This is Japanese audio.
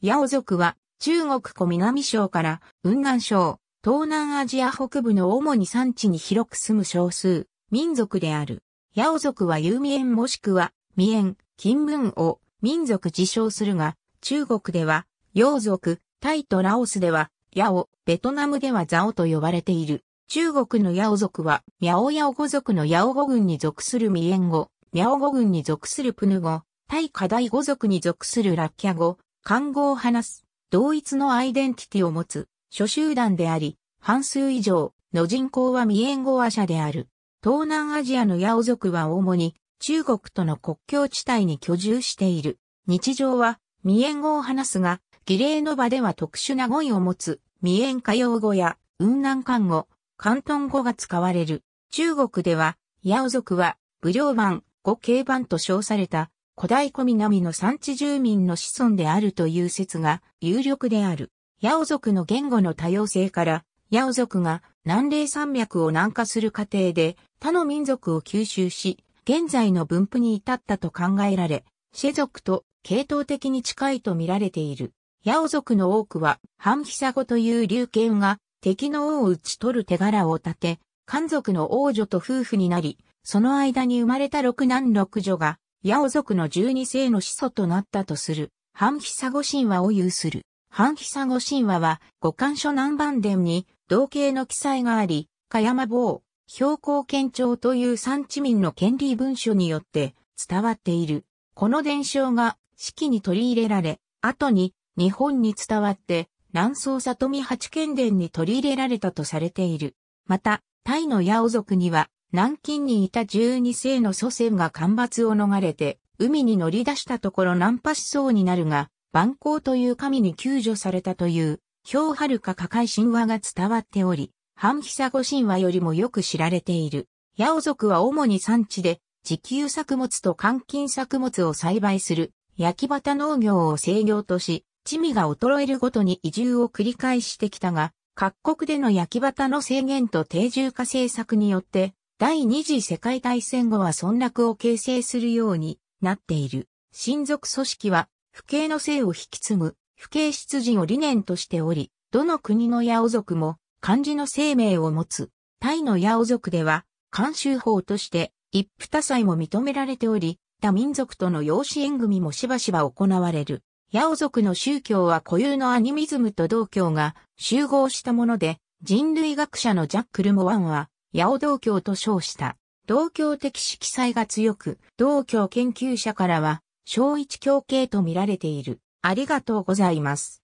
ヤオ族は中国湖南省から雲南省、東南アジア北部の主に産地に広く住む少数、民族である。ヤオ族は有縁もしくは、未縁、金文を民族自称するが、中国では、ウ族、タイとラオスでは、ヤオ、ベトナムではザオと呼ばれている。中国のヤオ族は、ヤオヤオ語族のヤオ語群に属するミエン語、ミャオ語群に属するプヌ語、タイカダイ語族に属するラッキャ語、漢語を話す、同一のアイデンティティを持つ、諸集団であり、半数以上の人口は未縁語話者である。東南アジアのヤオ族は主に中国との国境地帯に居住している。日常は未縁語を話すが、儀礼の場では特殊な語彙を持つ未縁歌謡語や雲南漢語、広東語が使われる。中国では、ヤオ族は、武領版、語形版と称された古代古南の産地住民の子孫であるという説が有力である。ヤオ族の言語の多様性から、ヤオ族が南霊山脈を南下する過程で他の民族を吸収し、現在の分布に至ったと考えられ、シェ族と系統的に近いと見られている。ヤオ族の多くは、ハンヒサゴという竜剣が敵の王を討ち取る手柄を立て、漢族の王女と夫婦になり、その間に生まれた六男六女がヤオ族の十二世の始祖となったとする、ハンヒサゴ神話を有する。ハンヒサゴ神話は、五漢書南蛮伝に同型の記載があり、香山坊、標高県庁という三地民の権利文書によって伝わっている。この伝承が四季に取り入れられ、後に日本に伝わって南宋里見八犬伝に取り入れられたとされている。また、タイのヤオ族には南京にいた十二世の祖先が干ばつを逃れて、海に乗り出したところ難破しそうになるが、万光という神に救助されたという、氷遥か破壊神話が伝わっており、半久子神話よりもよく知られている。八尾族は主に産地で、自給作物と換金作物を栽培する、焼き畑農業を制御とし、地味が衰えるごとに移住を繰り返してきたが、各国での焼き畑の制限と定住化政策によって、第二次世界大戦後は村落を形成するようになっている。親族組織は、父兄の姓を引き継ぐ、父兄出自を理念としており、どの国の八尾族も漢字の生命を持つ。タイの八尾族では、慣習法として一夫多妻も認められており、他民族との養子縁組もしばしば行われる。八尾族の宗教は固有のアニミズムと道教が集合したもので、人類学者のジャック・ルモワンは、八尾道教と称した。道教的色彩が強く、道教研究者からは、小一教系と見られている。ありがとうございます。